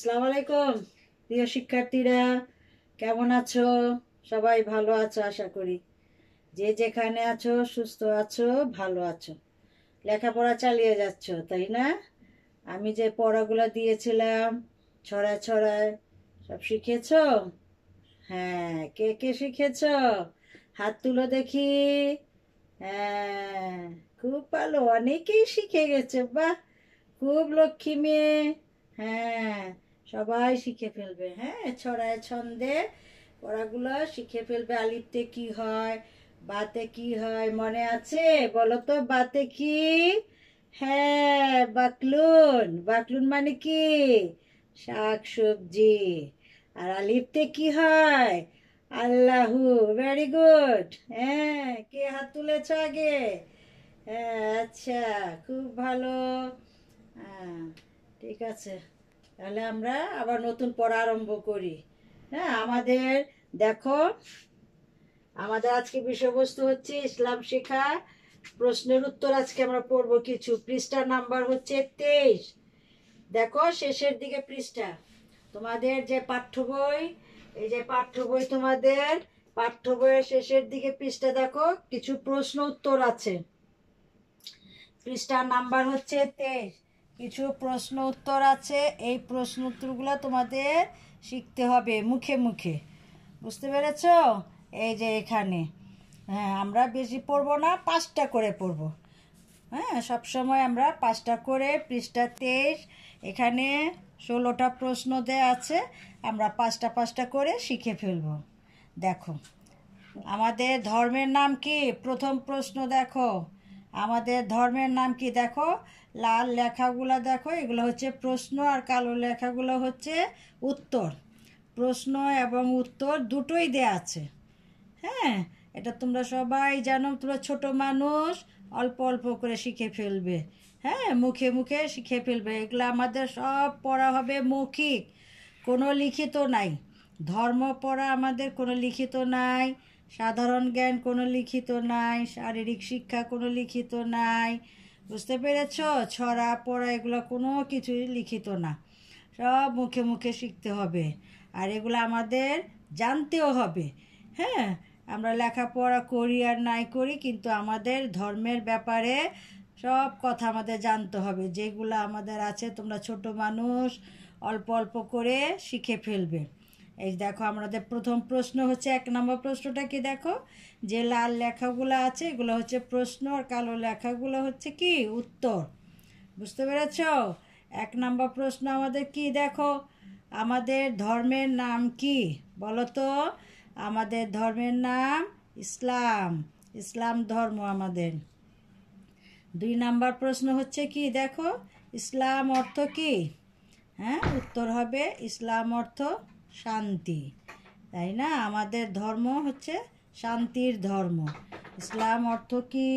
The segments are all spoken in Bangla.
আসসালামু আলাইকুম প্রিয় শিক্ষার্থীরা কেমন আছো সবাই ভালো আছো আশা করি যে যেখানে আছো সুস্থ আছো ভালো আছো লেখাপড়া চালিয়ে যাচ্ছ তাই না আমি যে পড়াগুলো দিয়েছিলাম ছড়ায় ছড়ায় সব শিখেছ হ্যাঁ কে কে শিখেছ হাত তুলো দেখি হ্যাঁ খুব ভালো অনেকেই শিখে গেছে বাহ খুব লক্ষ্মী মেয়ে হ্যাঁ সবাই শিখে ফেলবে হ্যাঁ ছড়ায় ছন্দে পড়াগুলো শিখে ফেলবে আলিপতে কি হয় বাতে কি হয় মনে আছে বলো তো বাতে কি হ্যাঁ বাকলুন বাকলুন মানে কি শাক সবজি আর আলিপতে কি হয় আল্লাহু ভেরি গুড হ্যাঁ কে হাত তুলেছ আগে হ্যাঁ আচ্ছা খুব ভালো হ্যাঁ ঠিক আছে তাহলে আমরা আবার নতুন পড়া আরম্ভ করি হ্যাঁ আমাদের দেখো আমাদের আজকে বিষয়বস্তু হচ্ছে ইসলাম শিখা প্রশ্নের উত্তর আজকে আমরা পড়ব কিছু পৃষ্ঠা নাম্বার হচ্ছে তেইশ দেখো শেষের দিকে পৃষ্ঠা তোমাদের যে পাঠ্য বই এই যে পাঠ্য বই তোমাদের পাঠ্য বইয়ের শেষের দিকে পৃষ্ঠা দেখো কিছু প্রশ্ন উত্তর আছে পৃষ্ঠার নাম্বার হচ্ছে তেইশ কিছু প্রশ্ন উত্তর আছে এই প্রশ্ন উত্তরগুলো তোমাদের শিখতে হবে মুখে মুখে বুঝতে পেরেছ এই যে এখানে হ্যাঁ আমরা বেশি পড়বো না পাঁচটা করে পড়বো হ্যাঁ সবসময় আমরা পাঁচটা করে পৃষ্ঠা তেইশ এখানে ষোলোটা প্রশ্ন দেয়া আছে আমরা পাঁচটা পাঁচটা করে শিখে ফেলব দেখো আমাদের ধর্মের নাম কি প্রথম প্রশ্ন দেখো আমাদের ধর্মের নাম কি দেখো লাল লেখাগুলো দেখো এগুলো হচ্ছে প্রশ্ন আর কালো লেখাগুলো হচ্ছে উত্তর প্রশ্ন এবং উত্তর দুটোই দেয়া আছে হ্যাঁ এটা তোমরা সবাই জানো তোমরা ছোট মানুষ অল্প অল্প করে শিখে ফেলবে হ্যাঁ মুখে মুখে শিখে ফেলবে এগুলো আমাদের সব পড়া হবে মৌখিক কোনো লিখিত নাই ধর্ম পড়া আমাদের কোনো লিখিত নাই সাধারণ জ্ঞান কোনো লিখিত নাই শারীরিক শিক্ষা কোনো লিখিত নাই বুঝতে পেরেছ ছড়া পড়া এগুলো কোনো কিছুই লিখিত না সব মুখে মুখে শিখতে হবে আর এগুলো আমাদের জানতেও হবে হ্যাঁ আমরা লেখাপড়া করি আর নাই করি কিন্তু আমাদের ধর্মের ব্যাপারে সব কথা আমাদের জানতে হবে যেগুলো আমাদের আছে তোমরা ছোট মানুষ অল্প অল্প করে শিখে ফেলবে এই দেখো আমাদের প্রথম প্রশ্ন হচ্ছে এক নম্বর প্রশ্নটা কি দেখো যে লাল লেখাগুলো আছে এগুলো হচ্ছে প্রশ্ন আর কালো লেখাগুলো হচ্ছে কি উত্তর বুঝতে পেরেছ এক নম্বর প্রশ্ন আমাদের কি দেখো আমাদের ধর্মের নাম কি বলো তো আমাদের ধর্মের নাম ইসলাম ইসলাম ধর্ম আমাদের দুই নাম্বার প্রশ্ন হচ্ছে কি দেখো ইসলাম অর্থ কি হ্যাঁ উত্তর হবে ইসলাম অর্থ শান্তি তাই না আমাদের ধর্ম হচ্ছে শান্তির ধর্ম ইসলাম অর্থ কি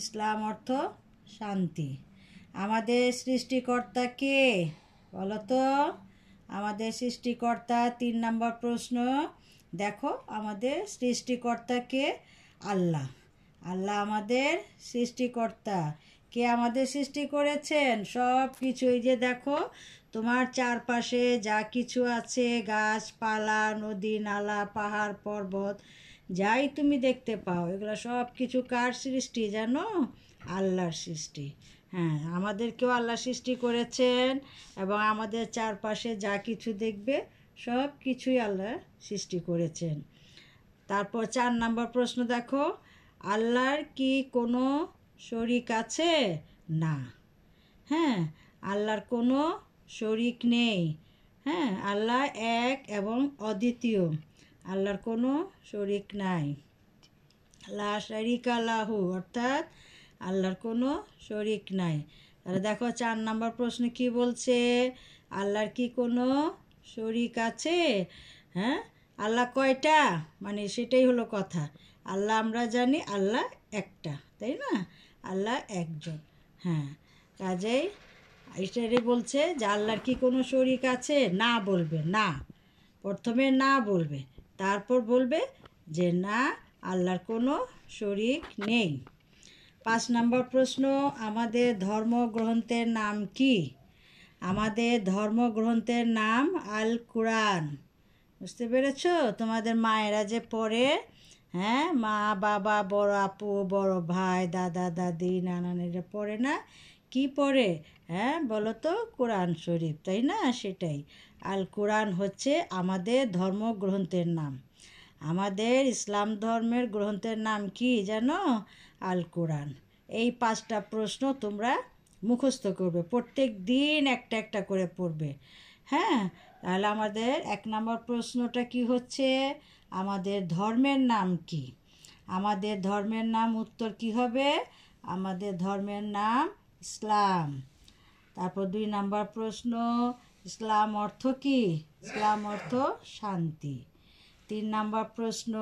ইসলাম অর্থ শান্তি আমাদের সৃষ্টিকর্তা কে বলো তো আমাদের সৃষ্টিকর্তা তিন নম্বর প্রশ্ন দেখো আমাদের সৃষ্টিকর্তা কে আল্লাহ আল্লাহ আমাদের সৃষ্টিকর্তা কে আমাদের সৃষ্টি করেছেন সব কিছু এই যে দেখো তোমার চারপাশে যা কিছু আছে গাছপালা নদী নালা পাহাড় পর্বত যাই তুমি দেখতে পাও এগুলো সব কিছু কার সৃষ্টি জানো আল্লাহর সৃষ্টি হ্যাঁ আমাদেরকেও আল্লাহ সৃষ্টি করেছেন এবং আমাদের চারপাশে যা কিছু দেখবে সব কিছুই আল্লাহ সৃষ্টি করেছেন তারপর চার নম্বর প্রশ্ন দেখো আল্লাহর কি কোনো শরিক আছে না হ্যাঁ আল্লাহর কোনো শরিক নেই হ্যাঁ আল্লাহ এক এবং অদ্বিতীয় আল্লাহর কোনো শরিক নাই আল্লাহ শরিক আল্লাহ অর্থাৎ আল্লাহর কোনো শরিক নাই তাহলে দেখো চার নম্বর প্রশ্ন কি বলছে আল্লাহর কি কোনো শরিক আছে হ্যাঁ আল্লাহ কয়টা মানে সেটাই হলো কথা আল্লাহ আমরা জানি আল্লাহ একটা তাই না আল্লাহ একজন হ্যাঁ কাজেই আইসারে বলছে যে আল্লাহর কি কোনো শরিক আছে না বলবে না প্রথমে না বলবে তারপর বলবে যে না আল্লাহর কোনো শরিক নেই পাঁচ নম্বর প্রশ্ন আমাদের ধর্মগ্রন্থের নাম কি আমাদের ধর্মগ্রন্থের নাম আল কোরআন বুঝতে পেরেছ তোমাদের মায়েরা যে পড়ে হ্যাঁ মা বাবা বড় আপু বড় ভাই দাদা দাদি নানানেরা পড়ে না কি পড়ে হ্যাঁ বলো তো কোরআন শরীফ তাই না সেটাই আল কোরআন হচ্ছে আমাদের ধর্মগ্রন্থের নাম আমাদের ইসলাম ধর্মের গ্রন্থের নাম কি জানো আল কোরআন এই পাঁচটা প্রশ্ন তোমরা মুখস্থ করবে প্রত্যেক দিন একটা একটা করে পড়বে হ্যাঁ তাহলে আমাদের এক নম্বর প্রশ্নটা কি হচ্ছে আমাদের ধর্মের নাম কি আমাদের ধর্মের নাম উত্তর কি হবে আমাদের ধর্মের নাম ইসলাম তারপর দুই নাম্বার প্রশ্ন ইসলাম অর্থ কি ইসলাম অর্থ শান্তি তিন নাম্বার প্রশ্ন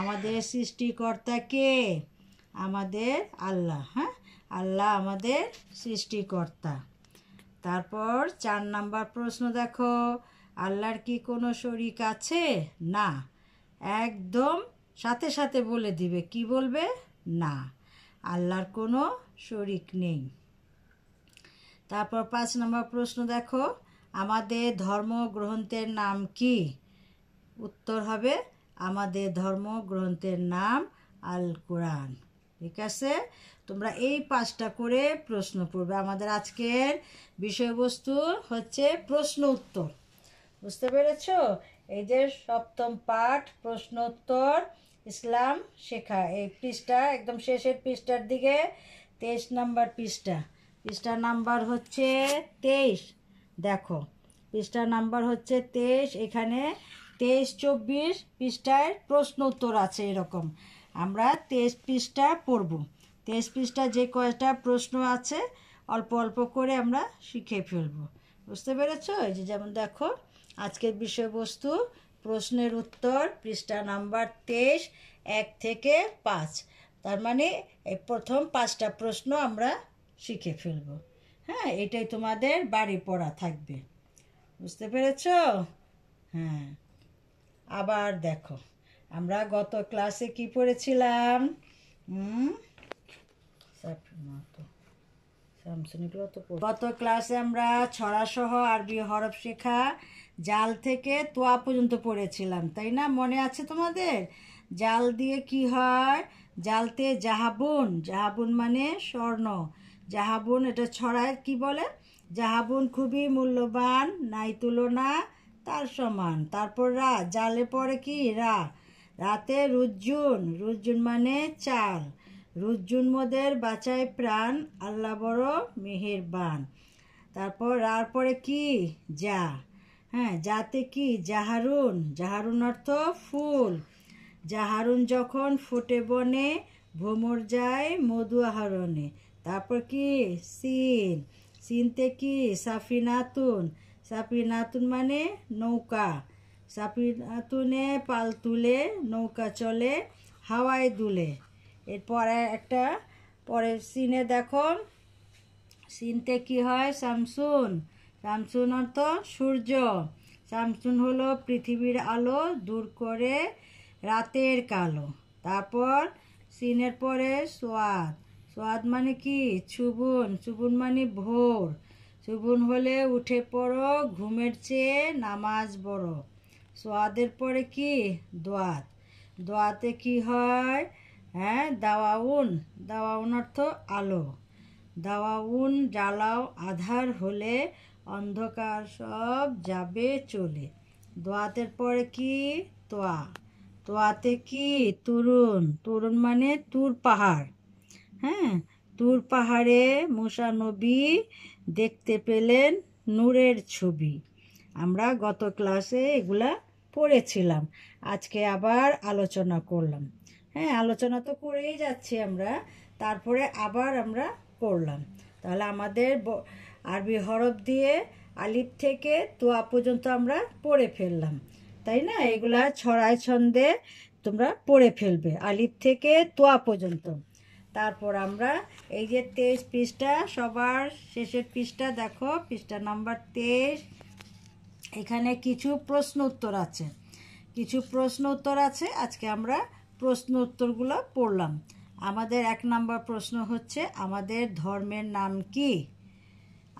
আমাদের সৃষ্টিকর্তা কে আমাদের আল্লাহ হ্যাঁ আল্লাহ আমাদের সৃষ্টিকর্তা তারপর চার নাম্বার প্রশ্ন দেখো আল্লাহর কি কোনো শরিক আছে না একদম সাথে সাথে বলে দিবে কি বলবে না আল্লাহর কোনো শরিক নেই তারপর পাঁচ নম্বর প্রশ্ন দেখো আমাদের ধর্মগ্রন্থের নাম কি উত্তর হবে আমাদের ধর্মগ্রন্থের নাম আল কোরআন ঠিক আছে তোমরা এই পাঁচটা করে প্রশ্ন করবে আমাদের আজকের বিষয়বস্তু হচ্ছে প্রশ্ন উত্তর বুঝতে পেরেছ এই যে সপ্তম পাঠ প্রশ্ন উত্তর ইসলাম শেখা এই পৃষ্ঠা একদম শেষের পৃষ্ঠার দিকে তেইশ নাম্বার পৃষ্ঠা পৃষ্ঠা নাম্বার হচ্ছে তেইশ দেখো পৃষ্ঠা নাম্বার হচ্ছে তেইশ এখানে তেইশ চব্বিশ পৃষ্ঠায় প্রশ্ন উত্তর আছে এরকম আমরা তেইশ পৃষ্ঠা পড়ব তেইশ পৃষ্ঠা যে কয়টা প্রশ্ন আছে অল্প অল্প করে আমরা শিখে ফেলব বুঝতে পেরেছ এই যে যেমন দেখো আজকের বিষয়বস্তু প্রশ্নের উত্তর পৃষ্ঠা নাম্বার তেইশ এক থেকে পাঁচ তার মানে এই প্রথম পাঁচটা প্রশ্ন আমরা শিখে ফেলব হ্যাঁ এটাই তোমাদের বাড়ি পড়া থাকবে বুঝতে পেরেছ হ্যাঁ আবার দেখো আমরা গত ক্লাসে কি পড়েছিলাম গত ক্লাসে আমরা ছড়াসহ আরবি হরফ শেখা জাল থেকে তোয়া পর্যন্ত পড়েছিলাম তাই না মনে আছে তোমাদের জাল দিয়ে কি হয় জালতে জাহাবুন জাহাবুন মানে স্বর্ণ জাহাবুন এটা ছড়ায় কি বলে জাহাবুন খুবই মূল্যবান নাই তুলনা তার সমান তারপর রা জালে পরে কি রা রাতে রুজ্জুন রুজ্জুন মানে চাল রুজ্জুন মোদের বাঁচায় প্রাণ আল্লাহ বড় মেহেরবান তারপর রার পরে কি যা হ্যাঁ যাতে কি জাহারুন জাহারুন অর্থ ফুল জাহারুন যখন ফুটে বনে ভ্রমর যায় মধু আহরণে তারপর কি সিন সিনতে কি সাফি নাতুন মানে নৌকা নাতুনে পাল তুলে নৌকা চলে হাওয়ায় দুলে এরপরে একটা পরের সিনে দেখো সিনতে কি হয় শামসুন শামসুন অর্থ সূর্য শামসুন হলো পৃথিবীর আলো দূর করে রাতের কালো তারপর সিনের পরে সোয়াদ সোয়াদ মানে কি চুবুন চুবুন মানে ভোর চুবুন হলে উঠে পড়ো ঘুমের চেয়ে নামাজ বড় সোয়াদের পরে কি দোয়াত দোয়াতে কি হয় হ্যাঁ দাওয়াউন দাওয়াউন অর্থ আলো দাওয়াউন জ্বালাও আধার হলে অন্ধকার সব যাবে চলে দোয়াতের পরে কি তোয়া তোয়াতে কি তরুণ তরুণ মানে তুর পাহাড় হ্যাঁ তুর পাহাড়ে মুসা নবী দেখতে পেলেন নূরের ছবি আমরা গত ক্লাসে এগুলা পড়েছিলাম আজকে আবার আলোচনা করলাম হ্যাঁ আলোচনা তো করেই যাচ্ছি আমরা তারপরে আবার আমরা করলাম তাহলে আমাদের আরবি হরফ দিয়ে আলিফ থেকে তোয়া পর্যন্ত আমরা পড়ে ফেললাম তাই না এগুলা ছড়ায় ছন্দে তোমরা পড়ে ফেলবে আলিফ থেকে তোয়া পর্যন্ত তারপর আমরা এই যে তেইশ পৃষ্ঠা সবার শেষের পৃষ্ঠা দেখো পৃষ্ঠা নাম্বার তেইশ এখানে কিছু প্রশ্ন উত্তর আছে কিছু প্রশ্ন উত্তর আছে আজকে আমরা প্রশ্ন উত্তরগুলো পড়লাম আমাদের এক নম্বর প্রশ্ন হচ্ছে আমাদের ধর্মের নাম কি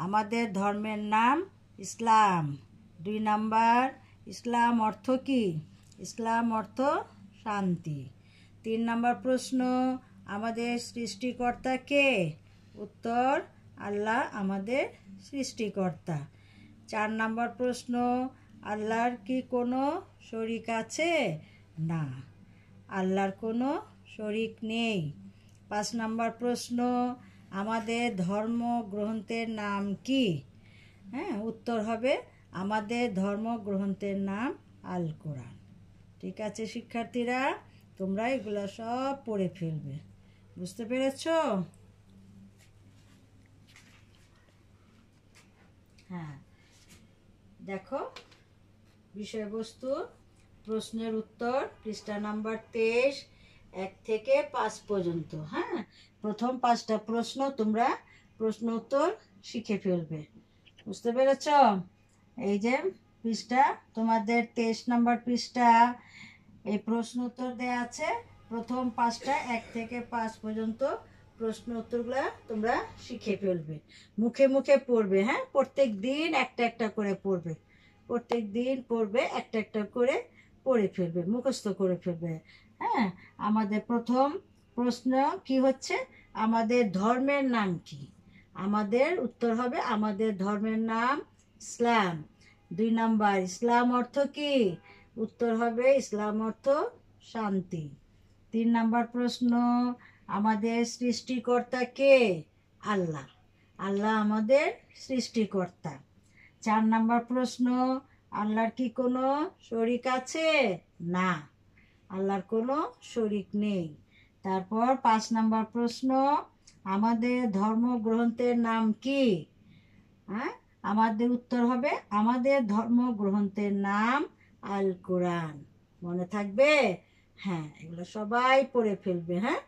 আমাদের ধর্মের নাম ইসলাম দুই নাম্বার ইসলাম অর্থ কি ইসলাম অর্থ শান্তি তিন নম্বর প্রশ্ন আমাদের সৃষ্টিকর্তা কে উত্তর আল্লাহ আমাদের সৃষ্টিকর্তা চার নম্বর প্রশ্ন আল্লাহর কি কোনো শরিক আছে না আল্লাহর কোনো শরিক নেই পাঁচ নম্বর প্রশ্ন আমাদের ধর্ম গ্রন্থের নাম কি হ্যাঁ উত্তর হবে আমাদের ধর্মগ্রন্থের নাম আল কোরআন ঠিক আছে শিক্ষার্থীরা তোমরা এগুলো সব পড়ে ফেলবে বুঝতে পেরেছ হ্যাঁ দেখো বিষয়বস্তু প্রশ্নের উত্তর পৃষ্ঠা নাম্বার তেইশ এক থেকে পাঁচ পর্যন্ত হ্যাঁ প্রথম পাঁচটা প্রশ্ন তোমরা প্রশ্ন উত্তর শিখে ফেলবে বুঝতে পেরেছ এই যে পৃষ্ঠা তোমাদের তেইশ নম্বর পৃষ্ঠা এই প্রশ্ন উত্তর দেওয়া আছে প্রথম পাঁচটা এক থেকে পাঁচ পর্যন্ত প্রশ্ন উত্তরগুলো তোমরা শিখে ফেলবে মুখে মুখে পড়বে হ্যাঁ প্রত্যেক দিন একটা একটা করে পড়বে প্রত্যেক দিন পড়বে একটা একটা করে পড়ে ফেলবে মুখস্থ করে ফেলবে হ্যাঁ আমাদের প্রথম প্রশ্ন কি হচ্ছে আমাদের ধর্মের নাম কি আমাদের উত্তর হবে আমাদের ধর্মের নাম ইসলাম দুই নাম্বার ইসলাম অর্থ কি উত্তর হবে ইসলাম অর্থ শান্তি তিন নাম্বার প্রশ্ন আমাদের সৃষ্টিকর্তা কে আল্লাহ আল্লাহ আমাদের সৃষ্টিকর্তা চার নাম্বার প্রশ্ন আল্লাহর কি কোনো শরিক আছে না আল্লাহর কোনো শরিক নেই তারপর পাঁচ নাম্বার প্রশ্ন আমাদের ধর্মগ্রন্থের নাম কি হ্যাঁ আমাদের উত্তর হবে আমাদের ধর্মগ্রন্থের নাম আল কোরআন মনে থাকবে হ্যাঁ এগুলো সবাই পড়ে ফেলবে হ্যাঁ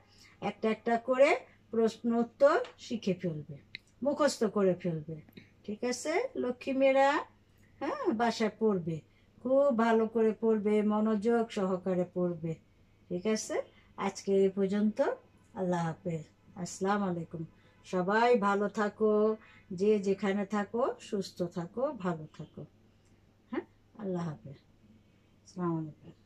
একটা একটা করে প্রশ্ন উত্তর শিখে ফেলবে মুখস্থ করে ফেলবে ঠিক আছে লক্ষ্মী মেয়েরা হ্যাঁ বাসায় পড়বে খুব ভালো করে পড়বে মনোযোগ সহকারে পড়বে ঠিক আছে আজকে এই পর্যন্ত আল্লাহ হাফেজ আসসালামু আলাইকুম সবাই ভালো থাকো যে যেখানে থাকো সুস্থ থাকো ভালো থাকো হ্যাঁ আল্লাহ হাফেজ আসসালামু আলাইকুম